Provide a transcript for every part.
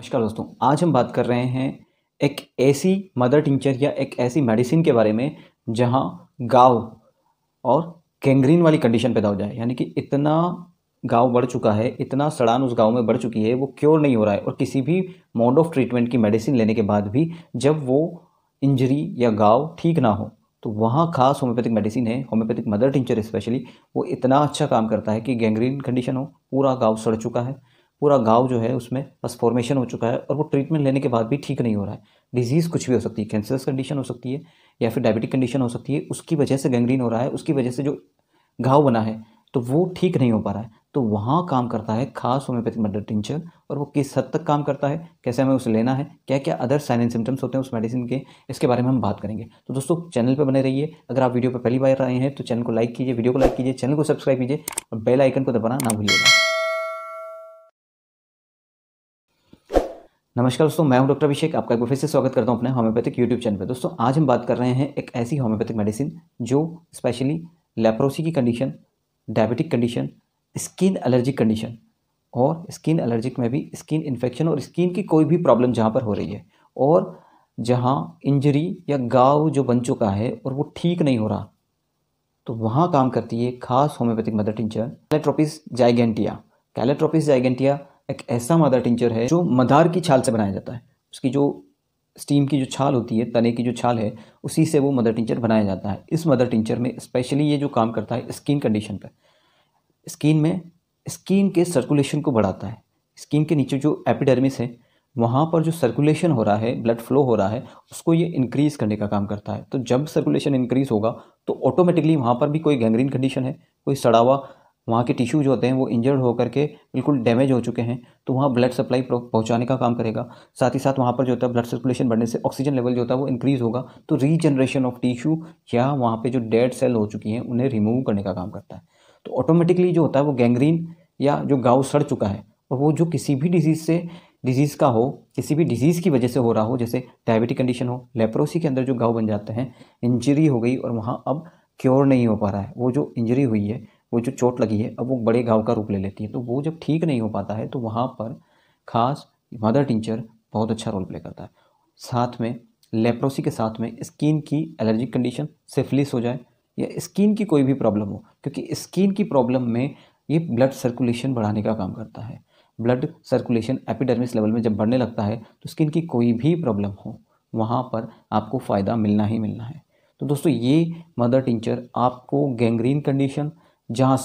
नमस्कार दोस्तों आज हम बात कर रहे हैं एक ऐसी मदर टिंचर या एक ऐसी मेडिसिन के बारे में जहां गाव और गैंग्रीन वाली कंडीशन पैदा हो जाए यानी कि इतना गाँव बढ़ चुका है इतना सड़ान उस गाँव में बढ़ चुकी है वो क्योर नहीं हो रहा है और किसी भी मोड ऑफ ट्रीटमेंट की मेडिसिन लेने के बाद भी जब वो इंजरी या गाँव ठीक ना हो तो वहाँ खास होम्योपैथिक मेडिसिन है होम्योपैथिक मदर टिंचर स्पेशली वो इतना अच्छा काम करता है कि गैंग्रीन कंडीशन हो पूरा गाँव सड़ चुका है पूरा गाँव जो है उसमें बस फॉर्मेशन हो चुका है और वो ट्रीटमेंट लेने के बाद भी ठीक नहीं हो रहा है डिजीज़ कुछ भी हो सकती है कैंसरस कंडीशन हो सकती है या फिर डायबिटिक कंडीशन हो सकती है उसकी वजह से गैंग्रीन हो रहा है उसकी वजह से जो घाव बना है तो वो ठीक नहीं हो पा रहा है तो वहाँ काम करता है खास होम्योपैथिक मेडिकल टिंचर और वो किस हद तक काम करता है कैसे हमें उसे लेना है क्या क्या अदर साइन एंड सिम्टम्स होते हैं उस मेडिसिन के इसके बारे में हम बात करेंगे तो दोस्तों चैनल पर बने रहिए अगर आप वीडियो पर पहली बार आए हैं तो चैनल को लाइक कीजिए वीडियो को लाइक कीजिए चैनल को सब्सक्राइब कीजिए और बेल आइकन को दबाना ना भूलिएगा नमस्कार दोस्तों मैं हूं डॉक्टर अभिषेक आपका एक बार फिर से स्वागत करता हूं अपने होम्योपैथिक यूट्यूब चैनल पर दोस्तों आज हम बात कर रहे हैं एक ऐसी होम्योपैथिक मेडिसिन जो स्पेशली लेप्रोसी की condition diabetic condition skin allergic condition और स्किन एलर्जिक में भी स्किन इन्फेक्शन और स्किन की कोई भी प्रॉब्लम जहाँ पर हो रही है और जहाँ इंजरी या गाव जो बन चुका है और वो ठीक नहीं हो रहा तो वहाँ काम करती है खास homeopathic mother tincture calotropis gigantea calotropis gigantea एक ऐसा मादा टिंचर है जो मदार की छाल से बनाया जाता है उसकी जो स्टीम की जो छाल होती है तने की जो छाल है उसी से वो मदर टिंचर बनाया जाता है इस मदर टिंचर में स्पेशली ये जो काम करता है स्किन कंडीशन पर स्किन में स्किन के सर्कुलेशन को बढ़ाता है स्किन के नीचे जो एपिडर्मिस है वहाँ पर जो सर्कुलेशन हो रहा है ब्लड फ्लो हो रहा है उसको ये इंक्रीज़ करने का काम करता है तो जब सर्कुलेशन इंक्रीज़ होगा तो ऑटोमेटिकली वहाँ पर भी कोई गैंग्रीन कंडीशन है कोई सड़ावा वहाँ के टिश्यूज होते हैं वो इंजर्ड होकर के बिल्कुल डैमेज हो चुके हैं तो वहाँ ब्लड सप्लाई पहुँचाने का काम करेगा साथ ही साथ वहाँ पर जो होता है ब्लड सर्कुलेशन बढ़ने से ऑक्सीजन लेवल जो होता है वो इंक्रीज़ होगा तो रीजनरेशन ऑफ टिश्यू या वहाँ पर जो डेड सेल हो चुकी हैं उन्हें रिमूव करने का काम करता है तो ऑटोमेटिकली जो होता है वो गैंग्रीन या जो गाँव सड़ चुका है और वो जो किसी भी डिजीज़ से डिजीज़ का हो किसी भी डिजीज़ की वजह से हो रहा हो जैसे डायबिटिक कंडीशन हो लेप्रोसी के अंदर जो गाँव बन जाते हैं इंजरी हो गई और वहाँ अब क्योर नहीं हो पा रहा है वो जो इंजरी हुई है वो जो चोट लगी है अब वो बड़े घाव का रूप ले लेती है तो वो जब ठीक नहीं हो पाता है तो वहाँ पर खास मदर टीचर बहुत अच्छा रोल प्ले करता है साथ में लेप्रोसी के साथ में स्किन की एलर्जिक कंडीशन सेफलिस हो जाए या स्किन की कोई भी प्रॉब्लम हो क्योंकि स्किन की प्रॉब्लम में ये ब्लड सर्कुलेशन बढ़ाने का काम करता है ब्लड सर्कुलेशन एपिडर्मिस लेवल में जब बढ़ने लगता है तो स्किन की कोई भी प्रॉब्लम हो वहाँ पर आपको फ़ायदा मिलना ही मिलना है तो दोस्तों ये मदर टिंचर आपको गैंग्रीन कंडीशन जहाँ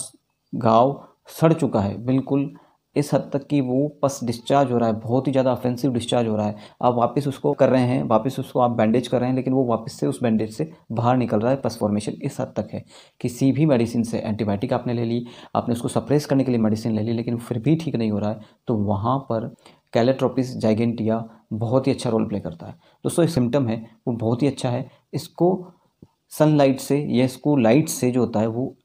घाव सड़ चुका है बिल्कुल इस हद तक कि वो पस डिस्चार्ज हो रहा है बहुत ही ज़्यादा ऑफेंसिव डिस्चार्ज हो रहा है आप वापस उसको कर रहे हैं वापस उसको आप बैंडेज कर रहे हैं लेकिन वो वापस से उस बैंडेज से बाहर निकल रहा है पस फॉर्मेशन इस हद तक है किसी भी मेडिसिन से एंटीबायोटिक आपने ले ली आपने उसको सप्रेस करने के लिए मेडिसिन ले ली लेकिन फिर भी ठीक नहीं हो रहा है तो वहाँ पर कैलेट्रोपिस जाइगेंटिया बहुत ही अच्छा रोल प्ले करता है दोस्तों ये सिम्टम है वो बहुत ही अच्छा है इसको सनलाइट से या इसको लाइट से जो होता है वो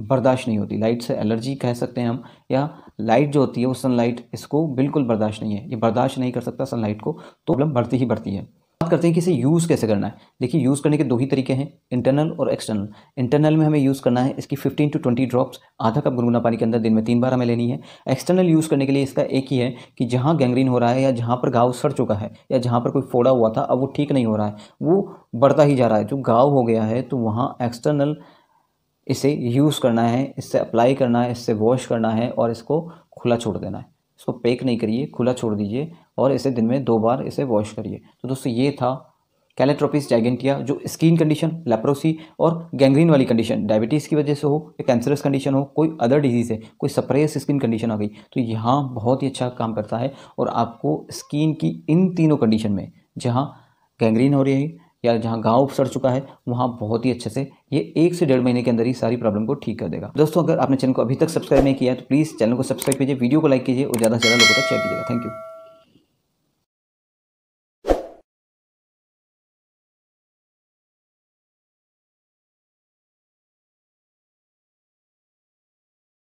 बर्दाश्त नहीं होती लाइट से एलर्जी कह सकते हैं हम या लाइट जो होती है वो सनलाइट इसको बिल्कुल बर्दाश्त नहीं है ये बर्दाश्त नहीं कर सकता सनलाइट को तो प्रॉब्लम बढ़ती ही बढ़ती है बात करते हैं कि इसे यूज़ कैसे करना है देखिए यूज़ करने के दो ही तरीके हैं इंटरनल और एक्सटर्नल इंटरनल में हमें यूज़ करना है इसकी 15 टू 20 ड्रॉप्स आधा कप गुनगुना पानी के अंदर दिन में तीन बार हमें लेनी है एक्सटर्नल यूज़ करने के लिए इसका एक ही है कि जहाँ गैंग्रीन हो रहा है या जहाँ पर घाव सड़ चुका है या जहाँ पर कोई फोड़ा हुआ था अब वो ठीक नहीं हो रहा है वो बढ़ता ही जा रहा है जो घाव हो गया है तो वहाँ एक्सटर्नल इसे यूज़ करना है इससे अप्लाई करना है इससे वॉश करना है और इसको खुला छोड़ देना है इसको पैक नहीं करिए खुला छोड़ दीजिए और इसे दिन में दो बार इसे वॉश करिए तो दोस्तों ये था कैलेट्रोपिस जैगेंटिया जो स्किन कंडीशन लेप्रोसी और गैंग्रीन वाली कंडीशन डायबिटीज़ की वजह से हो या कैंसरस कंडीशन हो कोई अदर डिजीज़ है कोई सप्रेस स्किन कंडीशन आ गई तो यहाँ बहुत ही अच्छा काम करता है और आपको स्किन की इन तीनों कंडीशन में जहाँ गैंग्रीन हो रही है या जहाँ घाव सड़ चुका है वहाँ बहुत ही अच्छे से ये एक से डेढ़ महीने के अंदर ही सारी प्रॉब्लम को ठीक कर देगा दोस्तों अगर आपने चैनल को अभी तक सब्सक्राइब नहीं किया है तो प्लीज़ चैनल को सब्सक्राइब कीजिए वीडियो को लाइक कीजिए और ज़्यादा से ज़्यादा लोगों तक शेयर कीजिएगा थैंक यू